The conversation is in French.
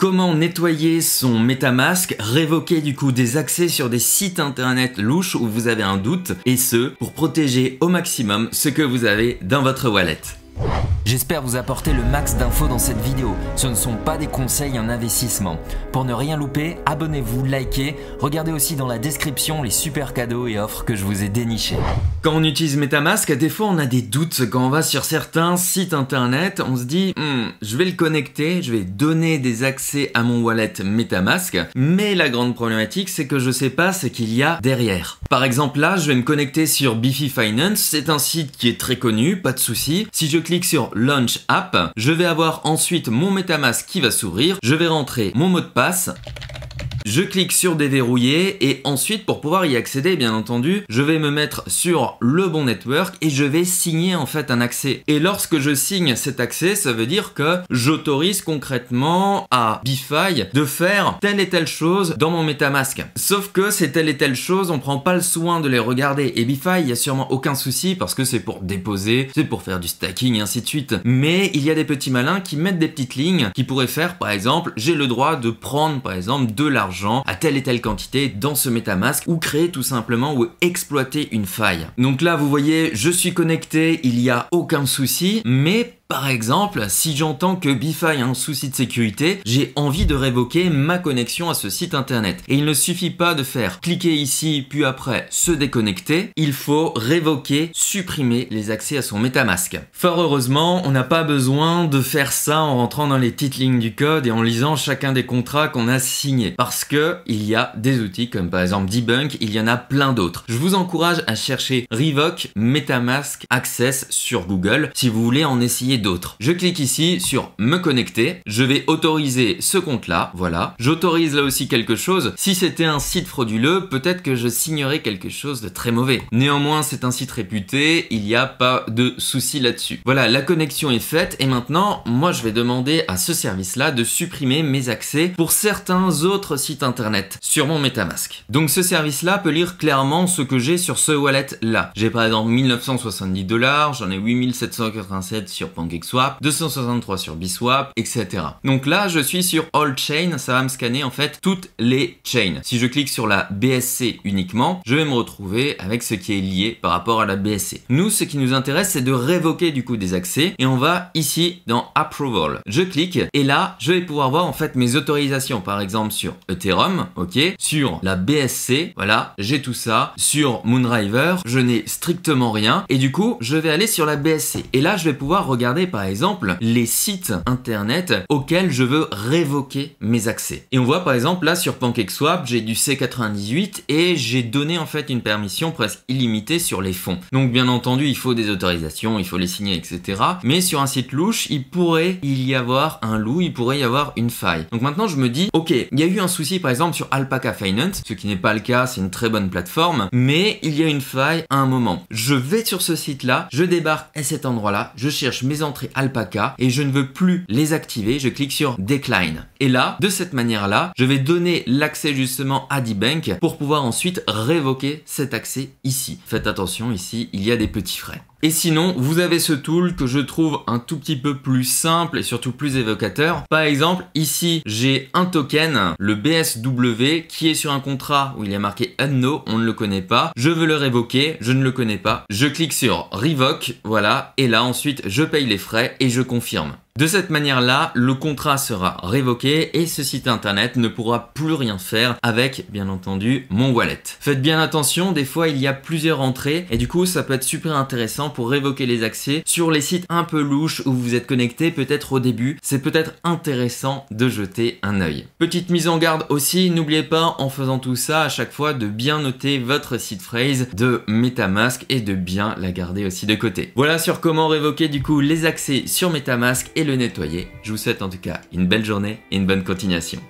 Comment nettoyer son MetaMask, révoquer du coup des accès sur des sites internet louches où vous avez un doute, et ce, pour protéger au maximum ce que vous avez dans votre wallet. J'espère vous apporter le max d'infos dans cette vidéo. Ce ne sont pas des conseils en investissement. Pour ne rien louper, abonnez-vous, likez, regardez aussi dans la description les super cadeaux et offres que je vous ai dénichés. Quand on utilise MetaMask, des fois on a des doutes. Quand on va sur certains sites internet, on se dit hmm, je vais le connecter, je vais donner des accès à mon wallet MetaMask. Mais la grande problématique, c'est que je ne sais pas ce qu'il y a derrière. Par exemple là, je vais me connecter sur Bifi Finance. C'est un site qui est très connu, pas de souci. Si je clique sur Launch App. Je vais avoir ensuite mon MetaMask qui va s'ouvrir. Je vais rentrer mon mot de passe je clique sur déverrouiller et ensuite pour pouvoir y accéder bien entendu, je vais me mettre sur le bon network et je vais signer en fait un accès. Et lorsque je signe cet accès, ça veut dire que j'autorise concrètement à BiFi de faire telle et telle chose dans mon MetaMask. Sauf que c'est telle et telle chose, on prend pas le soin de les regarder et BiFi, il y a sûrement aucun souci parce que c'est pour déposer, c'est pour faire du stacking et ainsi de suite. Mais il y a des petits malins qui mettent des petites lignes qui pourraient faire par exemple, j'ai le droit de prendre par exemple de la à telle et telle quantité dans ce MetaMask ou créer tout simplement ou exploiter une faille. Donc là, vous voyez, je suis connecté, il n'y a aucun souci, mais par exemple, si j'entends que BiFi a un souci de sécurité, j'ai envie de révoquer ma connexion à ce site internet. Et il ne suffit pas de faire cliquer ici, puis après se déconnecter, il faut révoquer, supprimer les accès à son MetaMask. Fort heureusement, on n'a pas besoin de faire ça en rentrant dans les petites lignes du code et en lisant chacun des contrats qu'on a signés. Parce que il y a des outils comme par exemple Debunk, il y en a plein d'autres. Je vous encourage à chercher Revoke MetaMask Access sur Google si vous voulez en essayer d'autres. Je clique ici sur me connecter. Je vais autoriser ce compte-là. Voilà. J'autorise là aussi quelque chose. Si c'était un site frauduleux, peut-être que je signerais quelque chose de très mauvais. Néanmoins, c'est un site réputé. Il n'y a pas de souci là-dessus. Voilà, la connexion est faite. Et maintenant, moi, je vais demander à ce service-là de supprimer mes accès pour certains autres sites internet sur mon MetaMask. Donc ce service-là peut lire clairement ce que j'ai sur ce wallet-là. J'ai par exemple 1970 dollars, j'en ai 8787 sur Pancake. Swap 263 sur Biswap, etc. Donc là, je suis sur All Chain, ça va me scanner en fait toutes les chains. Si je clique sur la BSC uniquement, je vais me retrouver avec ce qui est lié par rapport à la BSC. Nous, ce qui nous intéresse, c'est de révoquer du coup des accès et on va ici dans Approval. Je clique et là, je vais pouvoir voir en fait mes autorisations, par exemple sur Ethereum, ok, sur la BSC, voilà, j'ai tout ça, sur Moonriver, je n'ai strictement rien et du coup, je vais aller sur la BSC et là, je vais pouvoir regarder par exemple les sites internet auxquels je veux révoquer mes accès. Et on voit par exemple là sur PancakeSwap, j'ai du C98 et j'ai donné en fait une permission presque illimitée sur les fonds. Donc bien entendu, il faut des autorisations, il faut les signer, etc. Mais sur un site louche, il pourrait y avoir un loup, il pourrait y avoir une faille. Donc maintenant, je me dis, ok, il y a eu un souci par exemple sur Alpaca Finance, ce qui n'est pas le cas, c'est une très bonne plateforme, mais il y a une faille à un moment. Je vais sur ce site-là, je débarque à cet endroit-là, je cherche mes entrées alpaca et je ne veux plus les activer, je clique sur Decline. Et là, de cette manière-là, je vais donner l'accès justement à D-Bank pour pouvoir ensuite révoquer cet accès ici. Faites attention ici, il y a des petits frais. Et sinon, vous avez ce tool que je trouve un tout petit peu plus simple et surtout plus évocateur. Par exemple, ici, j'ai un token, le BSW, qui est sur un contrat où il y a marqué Unknown, on ne le connaît pas. Je veux le révoquer, je ne le connais pas. Je clique sur Revoke, voilà, et là ensuite, je paye les frais et je confirme. De cette manière-là, le contrat sera révoqué et ce site internet ne pourra plus rien faire avec, bien entendu, mon wallet. Faites bien attention, des fois il y a plusieurs entrées et du coup ça peut être super intéressant pour révoquer les accès sur les sites un peu louches où vous êtes connecté peut-être au début. C'est peut-être intéressant de jeter un œil. Petite mise en garde aussi, n'oubliez pas en faisant tout ça à chaque fois de bien noter votre site phrase de MetaMask et de bien la garder aussi de côté. Voilà sur comment révoquer du coup les accès sur MetaMask et le nettoyer. Je vous souhaite en tout cas une belle journée et une bonne continuation.